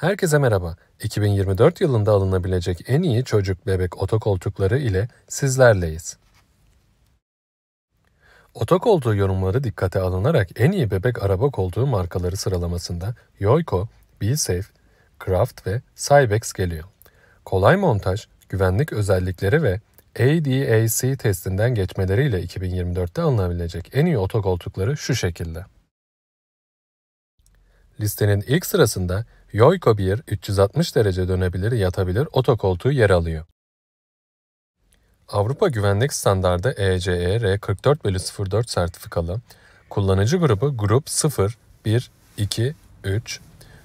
Herkese merhaba. 2024 yılında alınabilecek en iyi çocuk bebek otokoltukları ile sizlerleyiz. Otokoltuğu yorumları dikkate alınarak en iyi bebek araba koltuğu markaları sıralamasında Yoico, B-Safe, Kraft ve Cybex geliyor. Kolay montaj, güvenlik özellikleri ve ADAC testinden geçmeleriyle 2024'te alınabilecek en iyi otokoltukları şu şekilde. Listenin ilk sırasında Yoyko 1 360 derece dönebilir, yatabilir, otokoltuğu yer alıyor. Avrupa Güvenlik Standardı ECE R44 04 sertifikalı, kullanıcı grubu grup 0, 1, 2, 3,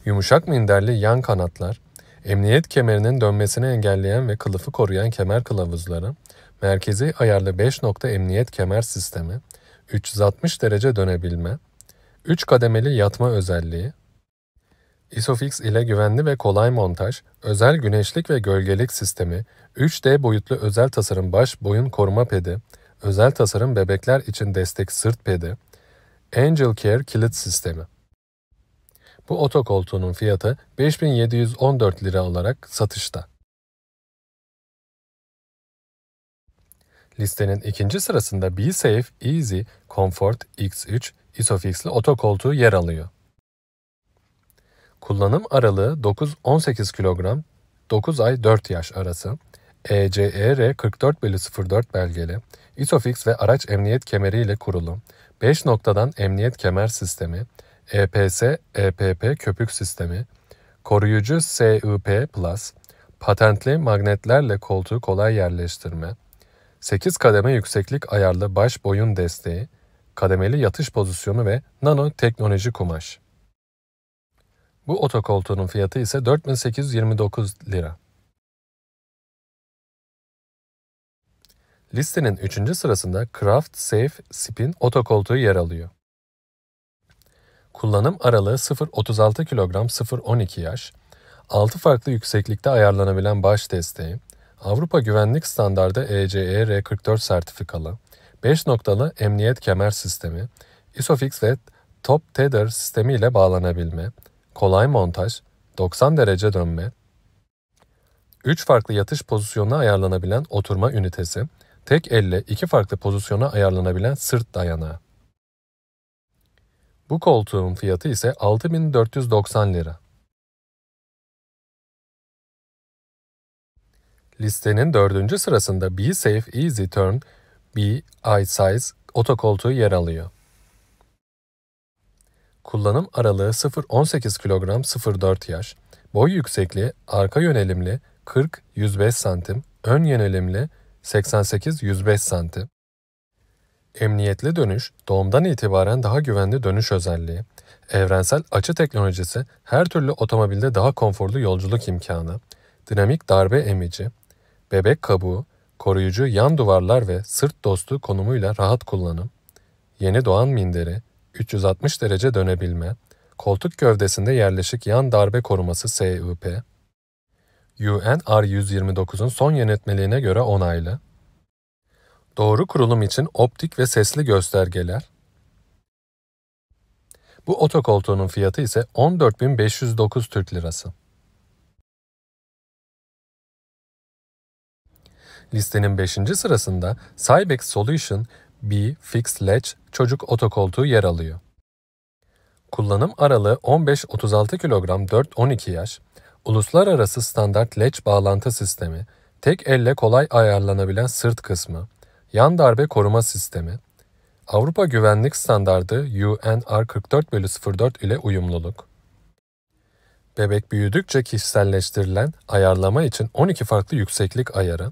yumuşak minderli yan kanatlar, emniyet kemerinin dönmesini engelleyen ve kılıfı koruyan kemer kılavuzları, merkezi ayarlı 5 nokta emniyet kemer sistemi, 360 derece dönebilme, 3 kademeli yatma özelliği, Isofix ile güvenli ve kolay montaj, özel güneşlik ve gölgelik sistemi, 3D boyutlu özel tasarım baş boyun koruma pedi, özel tasarım bebekler için destek sırt pedi, Angel Care kilit sistemi. Bu otokoltuğunun fiyatı 5714 lira olarak satışta. Listenin ikinci sırasında Be Safe Easy Comfort X3 Isofix'li otokoltuğu yer alıyor. Kullanım aralığı 9-18 kilogram, 9 ay 4 yaş arası, ECER 44 bölü 04 belgeli, ISOFIX ve araç emniyet kemeri ile kurulu, 5 noktadan emniyet kemer sistemi, EPS, EPP köpük sistemi, koruyucu SUP+, patentli magnetlerle koltuğu kolay yerleştirme, 8 kademe yükseklik ayarlı baş boyun desteği, kademeli yatış pozisyonu ve nano teknoloji kumaş. Bu otokoltuğunun fiyatı ise 4829 lira. Listenin 3. sırasında Craft Safe Spin otokoltuğu yer alıyor. Kullanım aralığı 0.36 kilogram 0.12 yaş, 6 farklı yükseklikte ayarlanabilen baş desteği, Avrupa Güvenlik Standardı ECE R44 sertifikalı, 5 noktalı emniyet kemer sistemi, ISOFIX ve Top Tether sistemi ile bağlanabilme, kolay montaj, 90 derece dönme, 3 farklı yatış pozisyonuna ayarlanabilen oturma ünitesi, tek elle 2 farklı pozisyona ayarlanabilen sırt dayanağı. Bu koltuğun fiyatı ise 6490 lira. Listenin dördüncü sırasında B-Safe Easy Turn, B-Eye Size otokoltuğu yer alıyor kullanım aralığı 0-18 kg 0-4 yaş, boy yüksekliği arka yönelimli 40-105 cm, ön yönelimli 88-105 cm. Emniyetli dönüş, doğumdan itibaren daha güvenli dönüş özelliği, evrensel açı teknolojisi, her türlü otomobilde daha konforlu yolculuk imkanı, dinamik darbe emici, bebek kabuğu, koruyucu yan duvarlar ve sırt dostu konumuyla rahat kullanım, yeni doğan minderi, 360 derece dönebilme, koltuk gövdesinde yerleşik yan darbe koruması SUP, UNR 129'un son yönetmeliğine göre onaylı, doğru kurulum için optik ve sesli göstergeler, bu otokoltuğunun fiyatı ise 14.509 Türk Lirası. Listenin 5. sırasında Cybex Solution B Fix Latch çocuk otokoltuğu yer alıyor. Kullanım aralığı 15-36 kg 4-12 yaş, uluslararası standart latch bağlantı sistemi, tek elle kolay ayarlanabilen sırt kısmı, yan darbe koruma sistemi, Avrupa Güvenlik Standardı UNR 44 04 ile uyumluluk. Bebek büyüdükçe kişiselleştirilen ayarlama için 12 farklı yükseklik ayarı,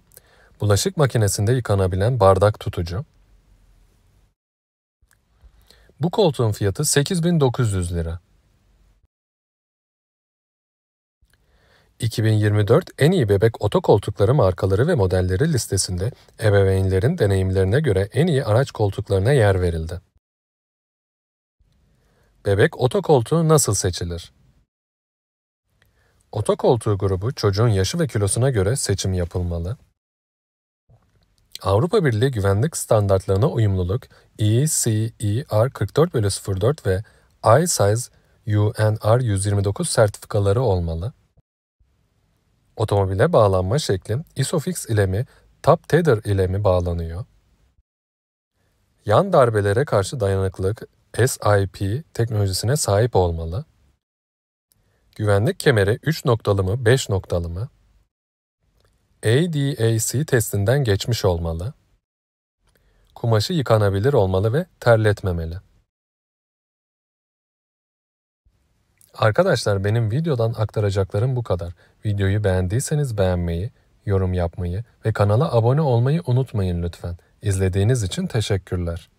bulaşık makinesinde yıkanabilen bardak tutucu, bu koltuğun fiyatı 8900 lira. 2024 en iyi bebek otokoltukları markaları ve modelleri listesinde ebeveynlerin deneyimlerine göre en iyi araç koltuklarına yer verildi. Bebek otokoltuğu nasıl seçilir? Otokoltuğu grubu çocuğun yaşı ve kilosuna göre seçim yapılmalı. Avrupa Birliği güvenlik standartlarına uyumluluk ECER 44-04 ve ISIS UNR 129 sertifikaları olmalı. Otomobile bağlanma şekli ISOFIX ile mi, TAP Tether ile mi bağlanıyor? Yan darbelere karşı dayanıklılık SIP teknolojisine sahip olmalı. Güvenlik kemeri 3 noktalı mı, 5 noktalı mı? ADAC testinden geçmiş olmalı. Kumaşı yıkanabilir olmalı ve terletmemeli. Arkadaşlar benim videodan aktaracaklarım bu kadar. Videoyu beğendiyseniz beğenmeyi, yorum yapmayı ve kanala abone olmayı unutmayın lütfen. İzlediğiniz için teşekkürler.